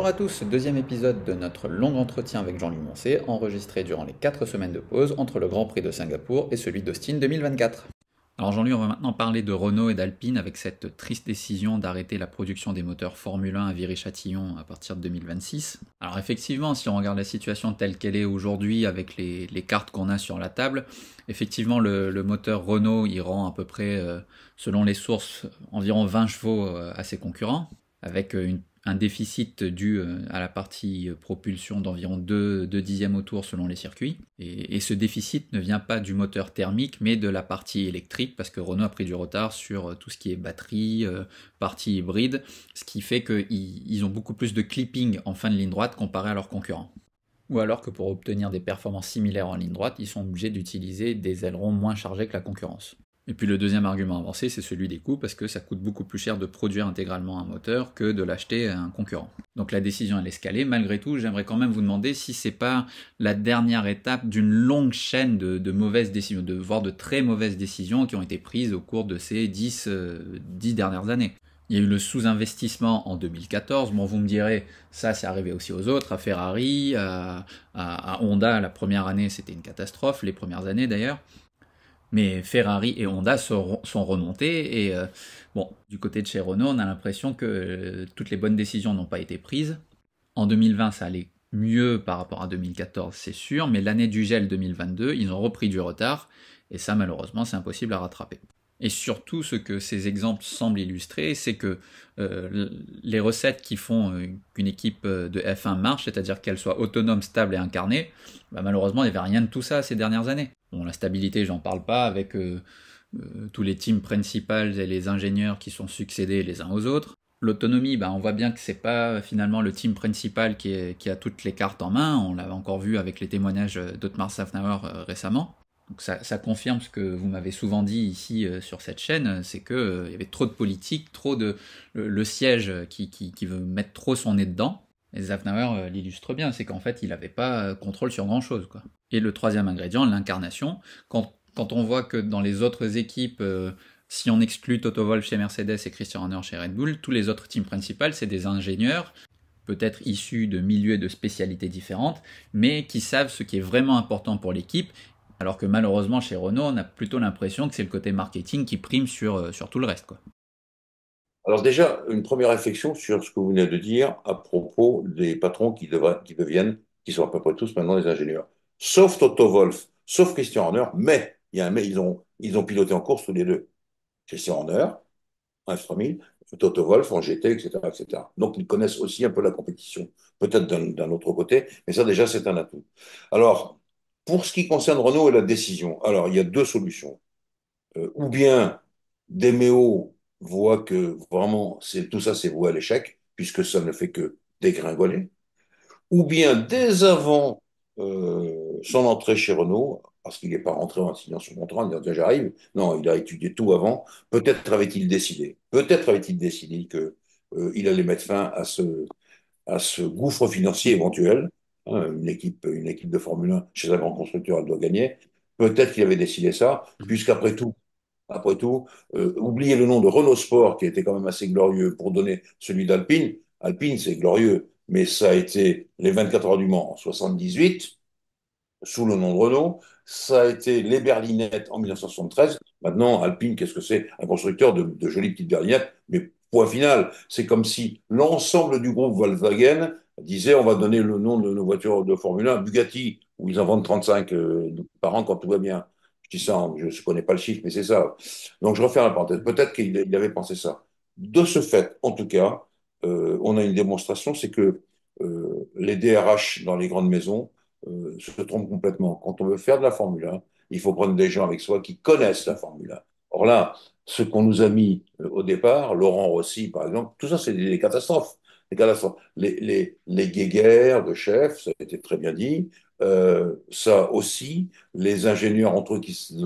Bonjour à tous, deuxième épisode de notre long entretien avec jean louis Moncé, enregistré durant les quatre semaines de pause entre le Grand Prix de Singapour et celui d'Austin 2024. Alors jean louis on va maintenant parler de Renault et d'Alpine avec cette triste décision d'arrêter la production des moteurs Formule 1 à Viry-Châtillon à partir de 2026. Alors effectivement, si on regarde la situation telle qu'elle est aujourd'hui avec les, cartes qu'on a sur la table, effectivement le, moteur Renault il rend à peu près, euh, selon les sources, environ 20 chevaux euh, à ses concurrents, avec euh, une un déficit dû euh, à la partie euh, propulsion d'environ 2, dixièmes au tour selon les circuits. Et, ce déficit ne vient pas du moteur thermique, mais de la partie électrique, parce que Renault a pris du retard sur euh, tout ce qui est batterie, partie hybride, ce qui fait qu'ils ont beaucoup plus de clipping en fin de ligne droite comparé à leurs concurrents. Ou alors que pour obtenir des performances similaires en ligne droite, ils sont obligés d'utiliser des ailerons moins chargés que la concurrence. Et puis le deuxième argument avancé, c'est celui des coûts, parce que ça coûte beaucoup plus cher de produire intégralement un moteur que de l'acheter à un concurrent. Donc la décision elle est escalée. Malgré tout, j'aimerais quand même vous demander si c'est pas la dernière étape d'une longue chaîne de, mauvaises décisions, de voire de très mauvaises décisions qui ont été prises au cours de ces 10, euh, dernières années. Il y a eu le sous-investissement en 2014. Bon, vous me direz, ça, c'est arrivé aussi aux autres, à Ferrari, à Honda, la première année, c'était une catastrophe, les premières années d'ailleurs. Mais Ferrari et Honda sont, remontés et euh, bon, du côté de chez Renault, on a l'impression que euh, toutes les bonnes décisions n'ont pas été prises. En 2020, ça allait mieux par rapport à 2014, c'est sûr, mais l'année du gel 2022, ils ont repris du retard et ça, malheureusement, c'est impossible à rattraper. Et surtout, ce que ces exemples semblent illustrer, c'est que euh, les recettes qui font euh, qu'une équipe euh, de F1 marche, c'est-à-dire qu'elle soit autonome, stable et incarnée, bah, malheureusement, il n'y avait rien de tout ça ces dernières années. Bon, la stabilité, j'en parle pas, avec tous les teams principales et les ingénieurs qui sont succédés les uns aux autres. L'autonomie, bah, on voit bien que c'est pas finalement le team principal qui, a toutes les cartes en main. On l'avait encore vu avec les témoignages d'Otmar Safnauer récemment ça, confirme ce que vous m'avez souvent dit ici euh, sur cette chaîne, euh, c'est qu'il euh, y avait trop de politique, trop de le, siège qui, veut mettre trop son nez dedans. Et Zafnauer l'illustre bien, c'est qu'en fait il n'avait pas contrôle sur grand chose. Quoi. Et le troisième ingrédient, l'incarnation. Quand, on voit que dans les autres équipes, si on exclut Toto Wolf chez Mercedes et Christian Horner chez Red Bull, tous les autres teams principales, c'est des ingénieurs peut-être issus de milieux et de spécialités différentes, mais qui savent ce qui est vraiment important pour l'équipe alors que malheureusement, chez Renault, on a plutôt l'impression que c'est le côté marketing qui prime sur, euh, sur tout le reste. Quoi. Alors déjà, une première réflexion sur ce que vous venez de dire à propos des patrons qui, qui deviennent, qui sont à peu près tous maintenant des ingénieurs. Sauf Toto Wolf, sauf Christian Horner, mais, il y a un mais, ils ont, ils ont piloté en course tous les deux. Christian Horner, F3000, Toto Wolf en GT, etc., etc. Donc ils connaissent aussi un peu la compétition, peut-être d'un autre côté, mais ça déjà c'est un atout. Alors, pour ce qui concerne Renault et la décision, alors il y a deux solutions. Euh, ou bien Demeo voit que vraiment c'est tout ça c'est voué à l'échec puisque ça ne fait que dégringoler. Ou bien dès avant euh, son entrée chez Renault, parce qu'il n'est pas rentré en signant son contrat, en disant j'arrive. Non, il a étudié tout avant. Peut-être avait-il décidé, peut-être avait-il décidé que euh, il allait mettre fin à ce à ce gouffre financier éventuel Hein, une équipe, une équipe de Formule 1 chez un grand constructeur, elle doit gagner. Peut-être qu'il avait décidé ça, mm. puisqu'après tout, après tout, euh, oubliez le nom de Renault Sport, qui était quand même assez glorieux pour donner celui d'Alpine. Alpine, c'est glorieux, mais ça a été les 24 heures du Mans en 78, sous le nom de Renault. Ça a été les berlinettes en 1973. Maintenant, Alpine, qu'est-ce que c'est Un constructeur de, de jolies petites berlinettes, mais point final, c'est comme si l'ensemble du groupe Volkswagen disait on va donner le nom de nos voitures de Formule 1, Bugatti, où ils en vendent 35 euh, par an quand tout va bien. Je dis ça, je ne connais pas le chiffre, mais c'est ça. Donc je refais la parenthèse. Peut-être qu'il avait pensé ça. De ce fait, en tout cas, euh, on a une démonstration, c'est que euh, les DRH dans les grandes maisons euh, se trompent complètement. Quand on veut faire de la Formule 1, il faut prendre des gens avec soi qui connaissent la Formule 1. Or là, ce qu'on nous a mis euh, au départ, Laurent Rossi par exemple, tout ça c'est des catastrophes. Les, les, guéguerres de chefs, ça a été très bien dit. Euh, ça aussi, les ingénieurs entre eux qui,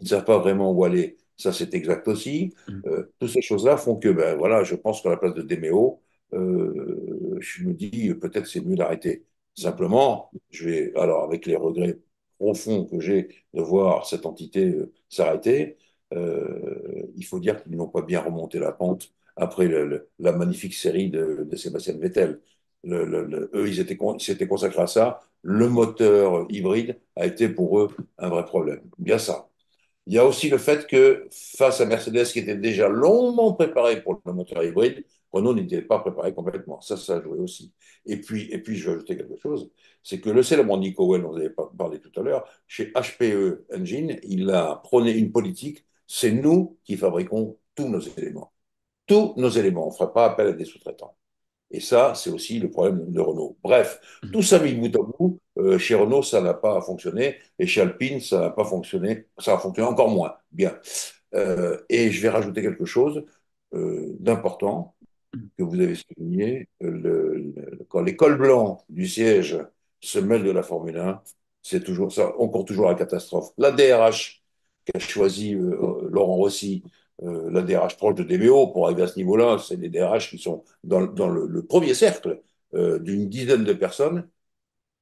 ne savent pas vraiment où aller, ça c'est exact aussi. Mm. Euh, toutes ces choses-là font que, ben voilà, je pense qu'à la place de Déméo, euh, je me dis peut-être c'est mieux d'arrêter. Simplement, je vais, alors avec les regrets profonds que j'ai de voir cette entité s'arrêter, il faut dire qu'ils n'ont pas bien remonté la pente après la magnifique série de, Sébastien Vettel. Le, eux, ils étaient, s'étaient consacrés à ça. Le moteur hybride a été pour eux un vrai problème. Bien ça. Il y a aussi le fait que face à Mercedes, qui était déjà longuement préparé pour le moteur hybride, Renault n'était pas préparé complètement. Ça, ça a joué aussi. Et puis, et puis je vais ajouter quelque chose, c'est que le célèbre Nico Well, dont vous avez parlé tout à l'heure, chez HPE Engine, il a prôné une politique, c'est nous qui fabriquons tous nos éléments tous nos éléments. On ne ferait pas appel à des sous-traitants. Et ça, c'est aussi le problème de Renault. Bref, mhm. tout ça mis bout à bout, euh, chez Renault, ça n'a pas fonctionné, et chez Alpine, ça n'a pas fonctionné, ça a fonctionné encore moins. Bien. Euh, et je vais rajouter quelque chose euh, d'important que vous avez souligné. quand l'école cols du siège se mêle de la Formule 1, c'est toujours ça, on court toujours à la catastrophe. La DRH, qu'a choisi Laurent Rossi euh, la DRH proche de DBO, pour arriver à ce niveau-là, c'est des DRH qui sont dans, le, premier cercle euh, d'une dizaine de personnes.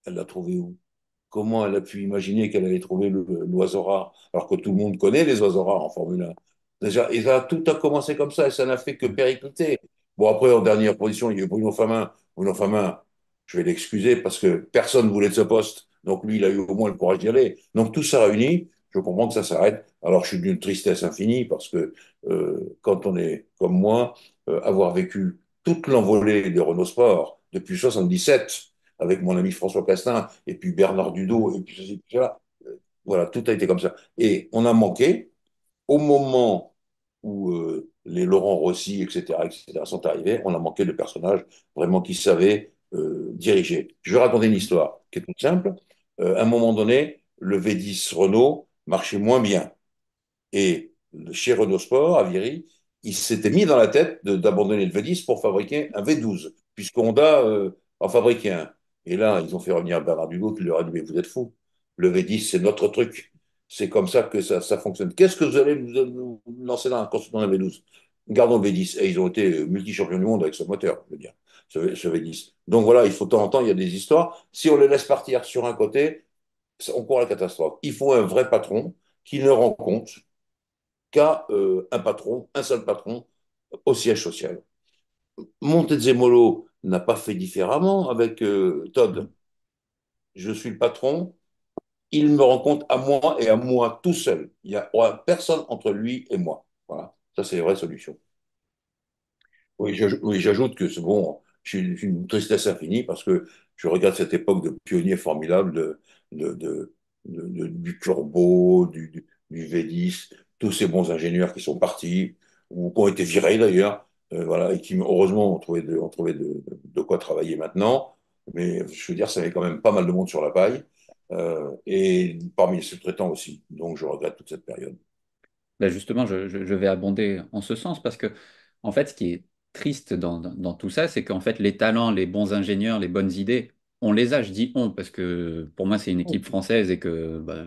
Elle l'a trouvé où Comment elle a pu imaginer qu'elle allait trouver l'oiseau rare, alors que tout le monde connaît les oiseaux rares en Formule 1 Déjà, et ça, tout a commencé comme ça, et ça n'a fait que péricliter. Bon, après, en dernière position, il y a Bruno Famin. Bruno Famin, je vais l'excuser parce que personne voulait de ce poste. Donc, lui, il a eu au moins le courage d'y aller. Donc, tout ça réuni, je comprends que ça s'arrête. Alors je suis d'une tristesse infinie parce que euh, quand on est comme moi, euh, avoir vécu toute l'envolée de Renault Sport depuis 77 avec mon ami François Castin et puis Bernard Dudot et puis ceci, puis cela, euh, voilà, tout a été comme ça. Et on a manqué au moment où euh, les Laurent Rossi, etc., etc., sont arrivés, on a manqué de personnages vraiment qui savaient diriger. Je vais raconter une histoire qui est toute simple. à un moment donné, le V10 Renault marchait moins bien. Et chez Renault Sport, à Viry, il s'était mis dans la tête d'abandonner le V10 pour fabriquer un V12, puisqu'on a euh, en un. Et là, ils ont fait revenir Bernard Dugo qui leur a dit Mais vous êtes fous, le V10, c'est notre truc. C'est comme ça que ça, ça fonctionne. Qu'est-ce que vous allez nous, lancer dans un V12 Gardons le V10. Et ils ont été euh, multi-champions du monde avec ce moteur, je veux dire, ce, V10. Donc voilà, il faut de temps en temps, il y a des histoires. Si on les laisse partir sur un côté, on court à la catastrophe. Il faut un vrai patron qui ne rend compte qu'à euh, un patron, un seul patron, au siège social. Montezemolo n'a pas fait différemment avec euh, Todd. Je suis le patron, il me rend compte à moi et à moi tout seul. Il n'y a oh, personne entre lui et moi. Voilà, ça c'est la vraie solution. Oui, j'ajoute que c'est bon, j'ai une tristesse infinie parce que je regarde cette époque de pionniers formidables de, de, du Turbo, du, V10, tous ces bons ingénieurs qui sont partis, ou qui ont été virés d'ailleurs, euh, voilà, et qui heureusement ont trouvé, de, ont trouvé de, quoi travailler maintenant. Mais je veux dire, ça avait quand même pas mal de monde sur la paille, euh, et parmi les sous-traitants aussi. Donc je regrette toute cette période. Ben, justement, je, vais abonder en ce sens parce que, en fait, ce qui est triste dans tout ça, c'est qu'en fait, les talents, les bons ingénieurs, les bonnes idées, on les a, je dis on, parce que pour moi, c'est une équipe française et que bah,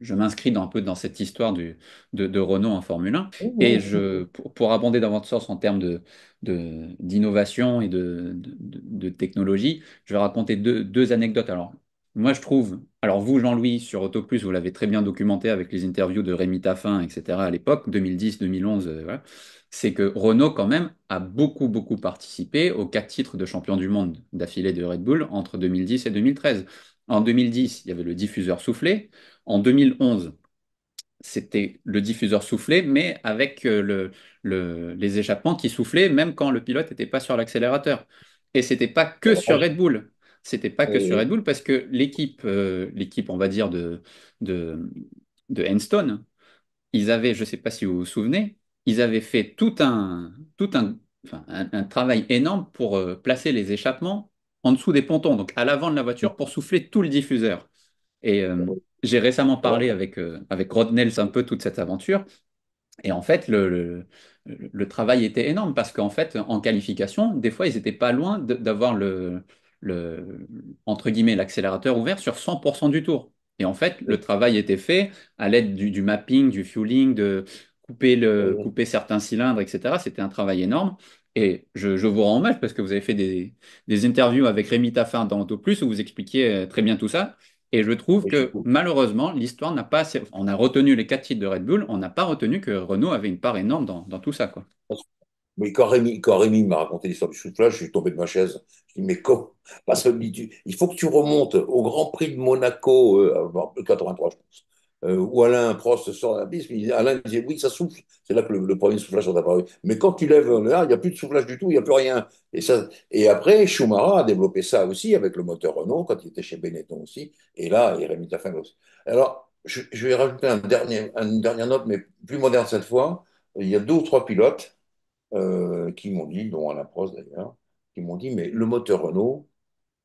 je, m'inscris un peu dans cette histoire du, de, Renault en Formule 1. Et je, pour, dans abonder source en termes d'innovation de, et de, technologie, je vais raconter deux, deux anecdotes. Alors, moi, je trouve, alors vous, Jean-Louis, sur Autoplus, vous l'avez très bien documenté avec les interviews de Rémi Taffin, etc., à l'époque, 2010, 2011, euh, c'est que Renault, quand même, a beaucoup, beaucoup participé aux quatre titres de champion du monde d'affilée de Red Bull entre 2010 et 2013. En 2010, il y avait le diffuseur soufflé. En 2011, c'était le diffuseur soufflé, mais avec euh, les échappements qui soufflaient, même quand le pilote n'était pas sur l'accélérateur. Et c'était pas que sur Red Bull. C'était pas que sur Red Bull parce que l'équipe, euh, l'équipe, on va dire de de, de Enstone, ils avaient, je sais pas si vous vous souvenez, ils avaient fait tout un tout un, un, travail énorme pour euh, placer les échappements en dessous des pontons, donc à l'avant de la voiture pour souffler tout le diffuseur. Et euh, j'ai récemment parlé avec avec Rod Nels un peu toute cette aventure. Et en fait, le, le, le travail était énorme parce qu'en fait, en qualification, des fois, ils n'étaient pas loin d'avoir le, le, entre guillemets, l'accélérateur ouvert sur 100% du tour. Et en fait, le travail était fait à l'aide du, mapping, du fueling, de couper, le, couper certains cylindres, etc. C'était un travail énorme. Et je, vous rends hommage parce que vous avez fait des, interviews avec Rémi Taffin dans Auto Plus où vous expliquiez euh, très bien tout ça. Et je trouve que malheureusement, l'histoire n'a pas assez... On a retenu les quatre titres de Red Bull, on n'a pas retenu que Renault avait une part énorme dans, tout ça. Quoi. Mais quand Rémi, m'a raconté l'histoire du soufflage, je suis tombé de ma chaise. Je dis, mais comment Parce il faut que tu remontes au Grand Prix de Monaco, euh, en 83, je pense, euh, où Alain Prost sort de la piste. Alain disait, oui, ça souffle. C'est là que le, premier soufflage est apparu. Mais quand tu lèves là, il n'y a plus de soufflage du tout, il n'y a plus rien. Et, ça, et après, Schumacher a développé ça aussi avec le moteur Renault, quand il était chez Benetton aussi. Et là, il Rémi Tafin aussi. Alors, je, vais rajouter un une dernière note, mais plus moderne cette fois. Il y a deux ou trois pilotes euh, qui m'ont dit, dont la prose d'ailleurs, qui m'ont dit, mais le moteur Renault,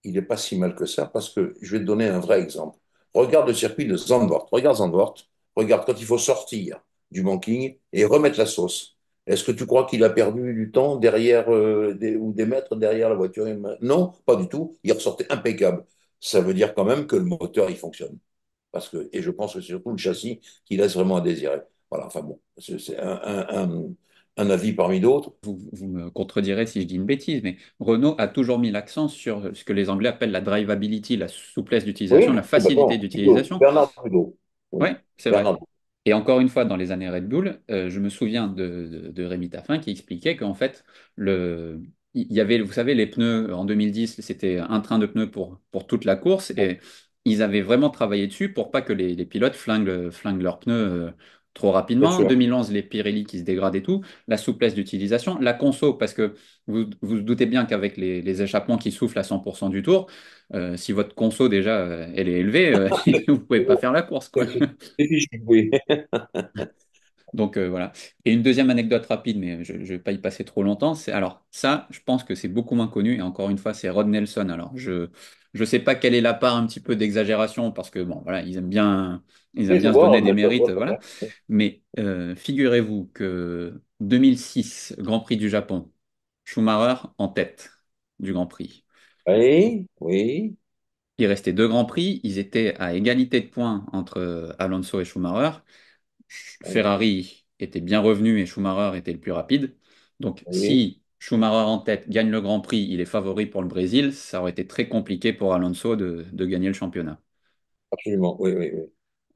il n'est pas si mal que ça, parce que je vais te donner un vrai exemple. Regarde le circuit de Zandvoort. Regarde Zandvoort. Regarde quand il faut sortir du banking et remettre la sauce. Est-ce que tu crois qu'il a perdu du temps derrière euh, ou des mètres derrière la voiture Non, pas du tout. Il ressortait impeccable. Ça veut dire quand même que le moteur, il fonctionne. Parce que, et je pense que c'est surtout le châssis qui laisse vraiment à désirer. Voilà, enfin bon, c'est un, un avis parmi d'autres. Vous, me contredirez si je dis une bêtise, mais Renault a toujours mis l'accent sur ce que les Anglais appellent la drivability, la souplesse d'utilisation, la facilité d'utilisation. Oui, c'est vrai. Et encore une fois, dans les années Red Bull, euh, je me souviens de, Rémi Taffin qui expliquait qu'en fait, le, il y avait, vous savez, les pneus en 2010, c'était un train de pneus pour, pour toute la course et ils avaient vraiment travaillé dessus pour pas que les, pilotes flinguent, flinguent leurs pneus euh, trop rapidement. 2011, les Pirelli qui se dégradent et tout. La souplesse d'utilisation. La conso, parce que vous vous doutez bien qu'avec les, échappements qui soufflent à 100% du tour, euh, si votre conso déjà euh, elle est élevée, euh, vous ne pouvez pas faire la course. Quoi. Donc euh, voilà. Et une deuxième anecdote rapide, mais je ne vais pas y passer trop longtemps. C'est, alors ça, je pense que c'est beaucoup moins connu. Et encore une fois, c'est Rod Nelson. Alors je ne sais pas quelle est la part un petit peu d'exagération parce que bon, voilà, ils aiment bien, ils aiment bien se donner des mérites, voilà. Mais euh, figurez-vous que 2006, Grand Prix du Japon, Schumacher en tête du Grand Prix. Oui, oui. Il restait deux grands prix, ils étaient à égalité de points entre Alonso et Schumacher. Ferrari était bien revenu et Schumacher était le plus rapide. Donc si Schumacher en tête gagne le Grand Prix, il est favori pour le Brésil, ça aurait été très compliqué pour Alonso de, de gagner le championnat. Absolument, oui, oui, oui.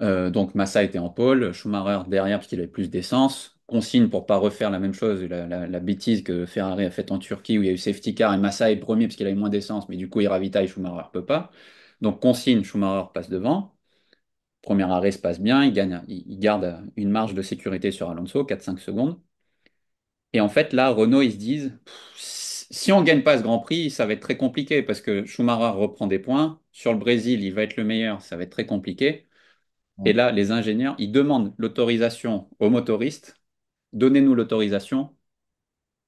Euh, donc Massa était en pôle, Schumacher derrière parce qu'il avait plus d'essence. Consigne pour pas refaire la même chose, la, la, la bêtise que Ferrari a faite en Turquie où il y a eu safety car et Massa est premier parce qu'il avait moins d'essence, mais du coup il ravitaille, Schumacher peut pas. Donc consigne, Schumacher passe devant. Premier arrêt se passe bien, il, gagne, il, garde une marge de sécurité sur Alonso, 4-5 secondes. Et en fait, là, Renault, ils se disent, si on ne gagne pas ce Grand Prix, ça va être très compliqué parce que Schumacher reprend des points. Sur le Brésil, il va être le meilleur, ça va être très compliqué. Et là, les ingénieurs, ils demandent l'autorisation aux motoristes. Donnez-nous l'autorisation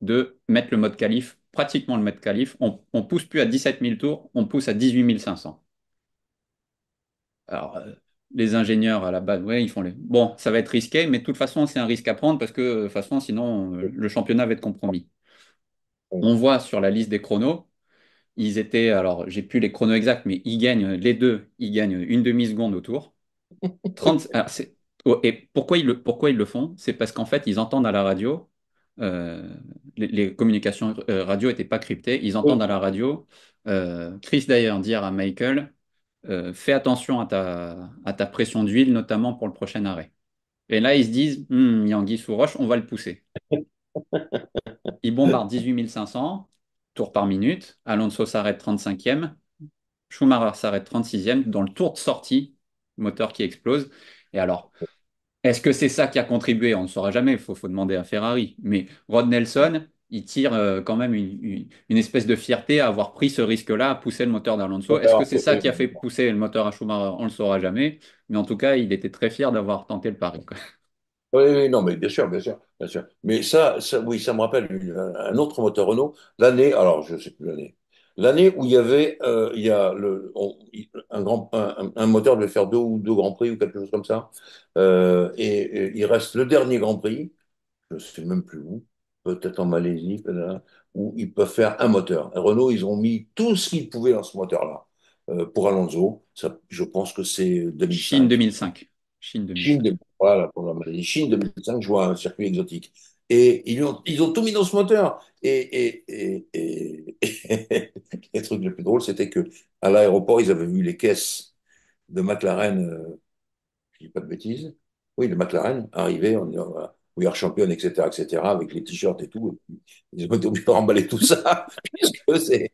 de mettre le mode qualif, pratiquement le mode qualif. On ne pousse plus à 17 000 tours, on pousse à 18 500. Alors, euh, les ingénieurs à la base, ouais, ils font les. Bon, ça va être risqué, mais de toute façon, c'est un risque à prendre parce que euh, de toute façon, sinon, euh, le championnat va être compromis. On voit sur la liste des chronos, ils étaient, alors j'ai plus les chronos exacts, mais ils gagnent les deux, ils gagnent une demi-seconde autour. Ah, oh, et pourquoi ils le, pourquoi ils le font C'est parce qu'en fait, ils entendent à la radio, euh, les, communications radio n'étaient pas cryptées, ils entendent à la radio Chris d'ailleurs, dire à Michael euh, fais attention à ta, pression d'huile, notamment pour le prochain arrêt. Et là, ils se disent, hmm, Yangui sous roche, on va le pousser. il bombarde 18 500 tours par minute. Alonso s'arrête 35e. Schumacher s'arrête 36e. Dans le tour de sortie, moteur qui explose. Et alors, est-ce que c'est ça qui a contribué On ne saura jamais. Il faut, demander à Ferrari. Mais Rod Nelson, il tire euh, quand même une, espèce de fierté à avoir pris ce risque-là, à pousser le moteur d'Alonso. Est-ce que c'est ça qui a fait pousser le moteur à Schumacher On ne le saura jamais. Mais en tout cas, il était très fier d'avoir tenté le pari. Oui, non, mais bien sûr, bien sûr, bien sûr. Mais ça, ça oui, ça me rappelle un autre moteur Renault. L'année, alors je ne sais plus l'année, l'année où il y avait euh, il y a le, un, grand, un, moteur de faire deux ou deux grands prix ou quelque chose comme ça, euh, et, et, il reste le dernier grand prix, je ne sais même plus où, peut-être en Malaisie, où ils peuvent faire un moteur. Renault, ils ont mis tout ce qu'ils pouvaient dans ce moteur-là. Euh, pour Alonso, je pense que c'est 2005. Chine 2005. Chine 2005. voilà, pour la Malaisie. Chine 2005, je vois un circuit exotique. Et ils ont, ils ont tout mis dans ce moteur. Et, le truc le plus drôle, c'était qu'à l'aéroport, ils avaient vu les caisses de McLaren, Je euh, je dis pas de bêtises, oui, de McLaren, arriver en, We Are Champion, etc., etc., avec les t-shirts et tout. ils ont été obligés remballer tout ça, puisque c'est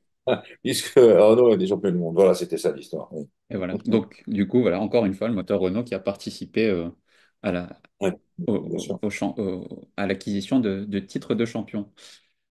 puisque Renault est des champions du monde. Voilà, c'était ça l'histoire. Et voilà. Donc, du coup, voilà, encore une fois, le moteur Renault qui a participé euh, à la, au, l'acquisition de, de titres de champion.